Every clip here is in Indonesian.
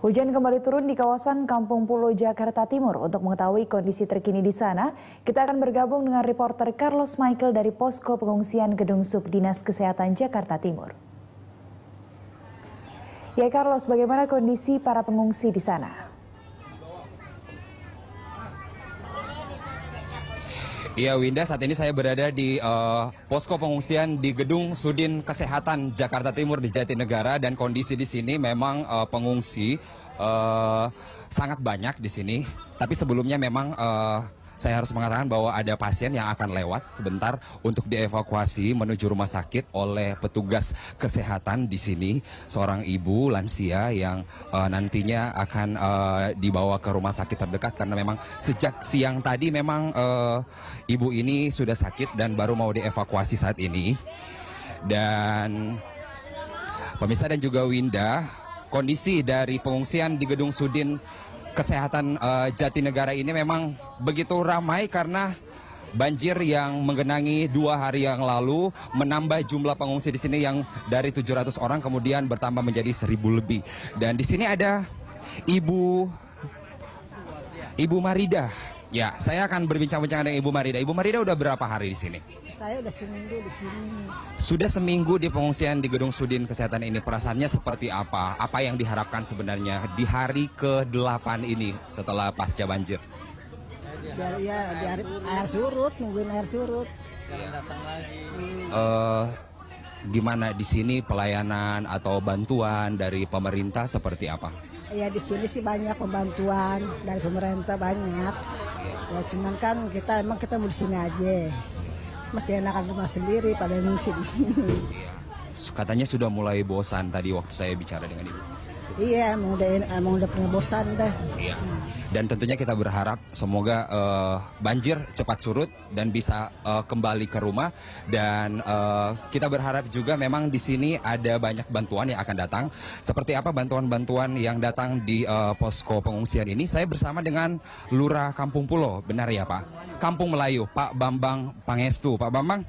Hujan kembali turun di kawasan Kampung Pulau Jakarta Timur. Untuk mengetahui kondisi terkini di sana, kita akan bergabung dengan reporter Carlos Michael dari Posko Pengungsian Gedung Subdinas Kesehatan Jakarta Timur. Ya Carlos, bagaimana kondisi para pengungsi di sana? Ya Winda, saat ini saya berada di uh, posko pengungsian di Gedung Sudin Kesehatan Jakarta Timur di Jatinegara dan kondisi di sini memang uh, pengungsi uh, sangat banyak di sini. Tapi sebelumnya memang uh, saya harus mengatakan bahwa ada pasien yang akan lewat sebentar untuk dievakuasi menuju rumah sakit oleh petugas kesehatan di sini. Seorang ibu lansia yang uh, nantinya akan uh, dibawa ke rumah sakit terdekat karena memang sejak siang tadi memang uh, ibu ini sudah sakit dan baru mau dievakuasi saat ini. Dan pemirsa dan juga Winda, kondisi dari pengungsian di Gedung Sudin kesehatan uh, Jatinegara ini memang begitu ramai karena banjir yang menggenangi dua hari yang lalu menambah jumlah pengungsi di sini yang dari 700 orang kemudian bertambah menjadi 1000 lebih. Dan di sini ada Ibu Ibu Marida Ya, saya akan berbincang-bincang dengan Ibu Marida. Ibu Marida udah berapa hari di sini? Saya udah seminggu di sini. Sudah seminggu di pengungsian di Gedung Sudin Kesehatan ini. Perasaannya seperti apa? Apa yang diharapkan sebenarnya di hari ke-8 ini setelah pasca banjir? Biar ya, biar air surut, nungguin air surut. datang lagi. Uh, eh, gimana di sini pelayanan atau bantuan dari pemerintah seperti apa? Ya di sini sih banyak pembantuan dari pemerintah banyak ya cuman kan kita emang kita mau di sini aja masih enakan rumah sendiri pada ngungsi di sini katanya sudah mulai bosan tadi waktu saya bicara dengan ibu Iya, emang udah emang udah pernah bosan deh. Iya. Dan tentunya kita berharap semoga uh, banjir cepat surut dan bisa uh, kembali ke rumah dan uh, kita berharap juga memang di sini ada banyak bantuan yang akan datang. Seperti apa bantuan-bantuan yang datang di uh, posko pengungsian ini? Saya bersama dengan Lurah Kampung Pulau, benar ya Pak? Kampung Melayu, Pak Bambang Pangestu. Pak Bambang,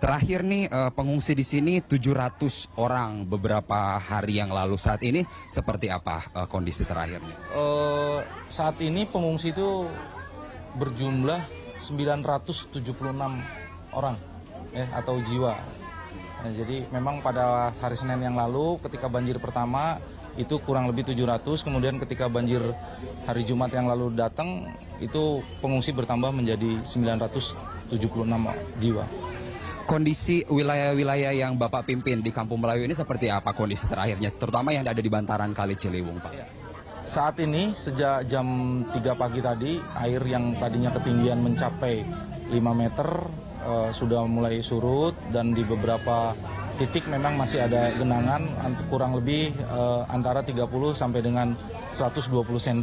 Terakhir nih uh, pengungsi di sini 700 orang beberapa hari yang lalu. Saat ini seperti apa uh, kondisi terakhirnya? Uh, saat ini pengungsi itu berjumlah 976 orang eh atau jiwa. Nah, jadi memang pada hari Senin yang lalu ketika banjir pertama itu kurang lebih 700, kemudian ketika banjir hari Jumat yang lalu datang itu pengungsi bertambah menjadi 976 jiwa kondisi wilayah-wilayah yang Bapak pimpin di Kampung Melayu ini seperti apa kondisi terakhirnya, terutama yang ada di bantaran Kali Ciliwung, Pak? Iya. Saat ini sejak jam 3 pagi tadi air yang tadinya ketinggian mencapai 5 meter uh, sudah mulai surut dan di beberapa titik memang masih ada genangan kurang lebih uh, antara 30 sampai dengan 120 cm.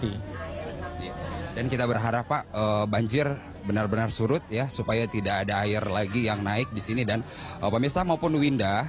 Dan kita berharap Pak eh, banjir benar-benar surut ya supaya tidak ada air lagi yang naik di sini dan uh, pemirsa maupun Winda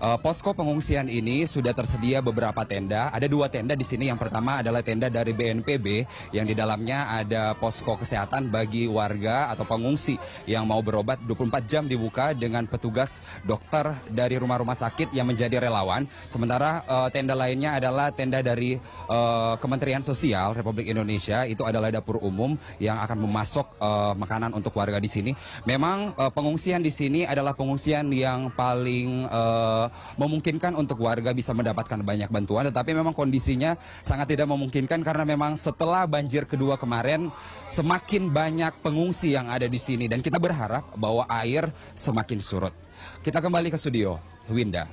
Uh, posko pengungsian ini sudah tersedia beberapa tenda. Ada dua tenda di sini. Yang pertama adalah tenda dari BNPB yang di dalamnya ada posko kesehatan bagi warga atau pengungsi yang mau berobat 24 jam dibuka dengan petugas dokter dari rumah-rumah sakit yang menjadi relawan. Sementara uh, tenda lainnya adalah tenda dari uh, Kementerian Sosial Republik Indonesia. Itu adalah dapur umum yang akan memasok uh, makanan untuk warga di sini. Memang uh, pengungsian di sini adalah pengungsian yang paling uh, memungkinkan untuk warga bisa mendapatkan banyak bantuan, tetapi memang kondisinya sangat tidak memungkinkan karena memang setelah banjir kedua kemarin semakin banyak pengungsi yang ada di sini dan kita berharap bahwa air semakin surut. Kita kembali ke studio, Winda.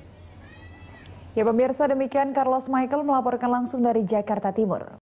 Ya pemirsa demikian Carlos Michael melaporkan langsung dari Jakarta Timur.